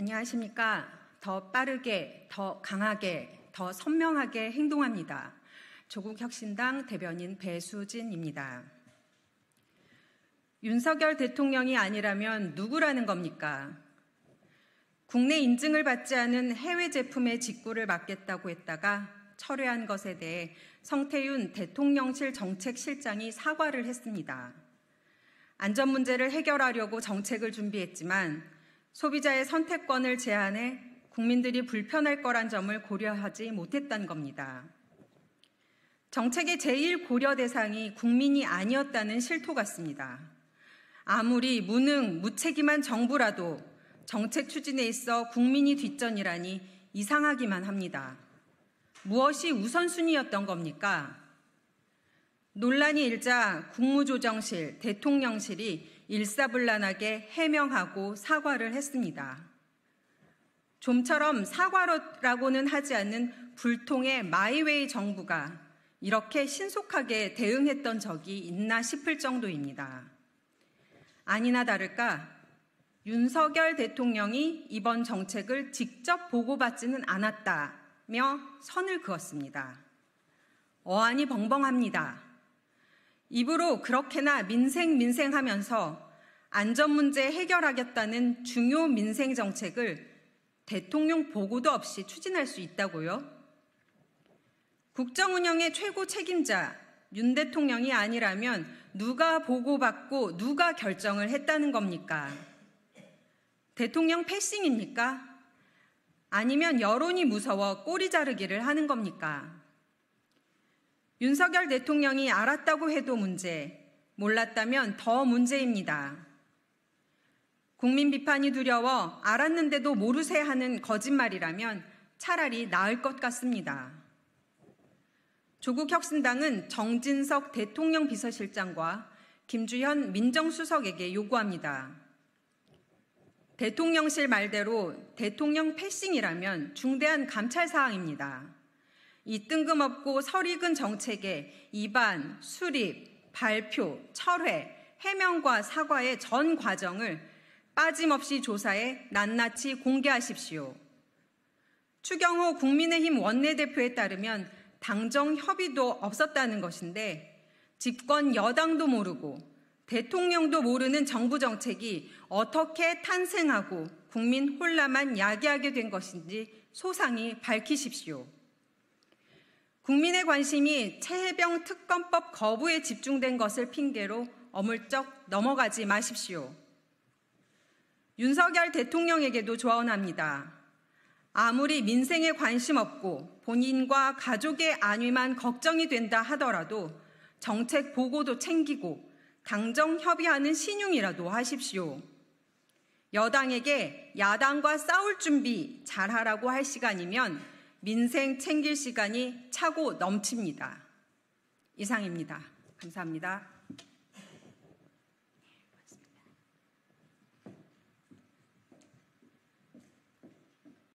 안녕하십니까. 더 빠르게, 더 강하게, 더 선명하게 행동합니다. 조국혁신당 대변인 배수진입니다. 윤석열 대통령이 아니라면 누구라는 겁니까? 국내 인증을 받지 않은 해외 제품의 직구를 맡겠다고 했다가 철회한 것에 대해 성태윤 대통령실 정책실장이 사과를 했습니다. 안전 문제를 해결하려고 정책을 준비했지만 소비자의 선택권을 제한해 국민들이 불편할 거란 점을 고려하지 못했던 겁니다. 정책의 제일 고려 대상이 국민이 아니었다는 실토 같습니다. 아무리 무능, 무책임한 정부라도 정책 추진에 있어 국민이 뒷전이라니 이상하기만 합니다. 무엇이 우선순위였던 겁니까? 논란이 일자 국무조정실, 대통령실이 일사불란하게 해명하고 사과를 했습니다. 좀처럼 사과라고는 하지 않는 불통의 마이웨이 정부가 이렇게 신속하게 대응했던 적이 있나 싶을 정도입니다. 아니나 다를까 윤석열 대통령이 이번 정책을 직접 보고받지는 않았다며 선을 그었습니다. 어안이 벙벙합니다. 입으로 그렇게나 민생 민생 하면서 안전 문제 해결하겠다는 중요 민생 정책을 대통령 보고도 없이 추진할 수 있다고요? 국정 운영의 최고 책임자 윤 대통령이 아니라면 누가 보고받고 누가 결정을 했다는 겁니까? 대통령 패싱입니까? 아니면 여론이 무서워 꼬리 자르기를 하는 겁니까? 윤석열 대통령이 알았다고 해도 문제, 몰랐다면 더 문제입니다. 국민 비판이 두려워 알았는데도 모르세 하는 거짓말이라면 차라리 나을 것 같습니다. 조국 혁신당은 정진석 대통령 비서실장과 김주현 민정수석에게 요구합니다. 대통령실 말대로 대통령 패싱이라면 중대한 감찰 사항입니다. 이 뜬금없고 설익은 정책에 입안, 수립, 발표, 철회, 해명과 사과의 전 과정을 빠짐없이 조사해 낱낱이 공개하십시오. 추경호 국민의힘 원내대표에 따르면 당정 협의도 없었다는 것인데 집권 여당도 모르고 대통령도 모르는 정부 정책이 어떻게 탄생하고 국민 혼란만 야기하게 된 것인지 소상히 밝히십시오. 국민의 관심이 최해병 특검법 거부에 집중된 것을 핑계로 어물쩍 넘어가지 마십시오. 윤석열 대통령에게도 조언합니다. 아무리 민생에 관심 없고 본인과 가족의 안위만 걱정이 된다 하더라도 정책 보고도 챙기고 당정 협의하는 신용이라도 하십시오. 여당에게 야당과 싸울 준비 잘하라고 할 시간이면 민생 챙길 시간이 차고 넘칩니다. 이상입니다. 감사합니다.